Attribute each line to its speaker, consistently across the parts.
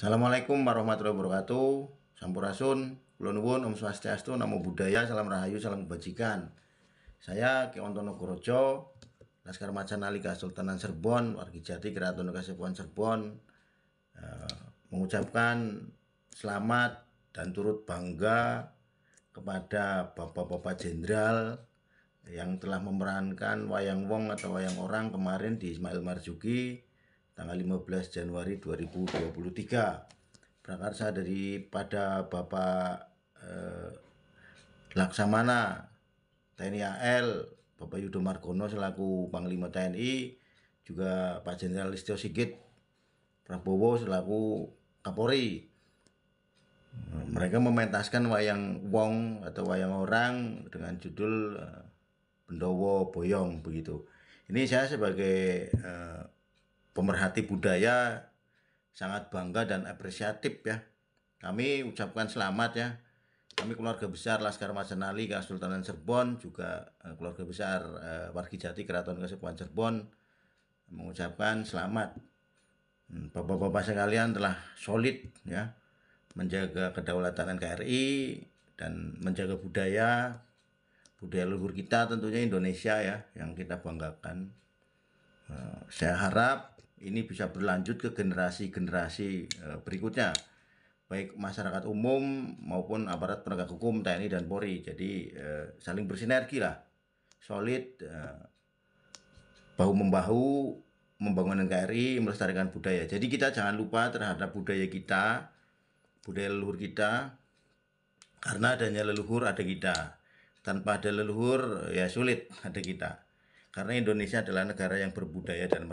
Speaker 1: Assalamualaikum warahmatullahi wabarakatuh. Sampurasun, kula nuwun, Om Swastiastu, Namo Buddhaya, Salam Rahayu, Salam Kebajikan. Saya Ki Antono Laskar Macan Ali Kesultanan Serbon, Wargi Jati Keraton Kasepuan Serbon, eh, mengucapkan selamat dan turut bangga kepada bapak-bapak jenderal yang telah memerankan wayang wong atau wayang orang kemarin di Ismail Marzuki tanggal 15 Januari 2023 prakarsa daripada Bapak eh, Laksamana TNI AL Bapak Yudo Margono selaku Panglima TNI juga Pak Jenderal Listio Sigit Prabowo selaku Kapolri mereka mementaskan wayang wong atau wayang orang dengan judul eh, Bendowo Boyong begitu. Ini saya sebagai eh, pemerhati budaya sangat bangga dan apresiatif ya. Kami ucapkan selamat ya. Kami keluarga besar Laskar Masenali Kesultanan Cirebon juga eh, keluarga besar eh, Wargi Jati Keraton kesultanan Cirebon mengucapkan selamat. Hmm, bapak-bapak sekalian telah solid ya menjaga kedaulatan NKRI dan menjaga budaya budaya luhur kita tentunya Indonesia ya yang kita banggakan. Eh, saya harap ini bisa berlanjut ke generasi-generasi eh, berikutnya baik masyarakat umum maupun aparat penegak hukum TNI dan Polri jadi eh, saling bersinergi lah solid eh, bahu membahu membangun NKRI melestarikan budaya jadi kita jangan lupa terhadap budaya kita budaya leluhur kita karena adanya leluhur ada kita tanpa ada leluhur ya sulit ada kita karena Indonesia adalah negara yang berbudaya dan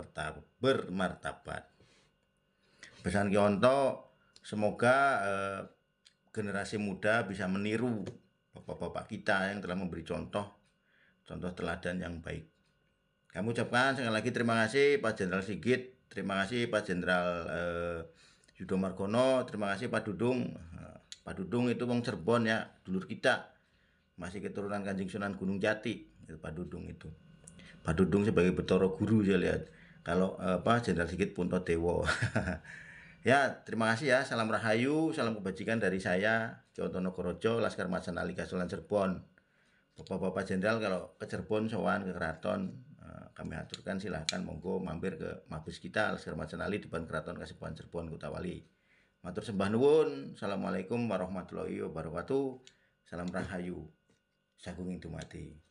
Speaker 1: bermartabat. Pesan contoh, semoga eh, generasi muda bisa meniru bapak-bapak kita yang telah memberi contoh, contoh teladan yang baik. Kami ucapkan sekali lagi terima kasih Pak Jenderal Sigit, terima kasih Pak Jenderal eh, Yudo Margono, terima kasih Pak Dudung. Eh, Pak Dudung itu wong Cerbon ya, dulur kita. Masih keturunan Kanjeng Sunan Gunung Jati, Pak Dudung itu. Pak sebagai Betoro Guru saya lihat. Kalau eh, apa Jenderal Sigit Punto Dewo. ya, terima kasih ya. Salam rahayu, salam kebajikan dari saya Contono Korojo, Laskar Macan Ali Kasulan Cirebon. Bapak-bapak jenderal kalau ke Cirebon, Sowan, ke Keraton, eh, kami aturkan silahkan monggo mampir ke mabes kita Laskar Macan Ali depan Keraton Kasepuhan Cirebon wali Matur sembah nuwun. Assalamualaikum warahmatullahi wabarakatuh. Salam rahayu. itu mati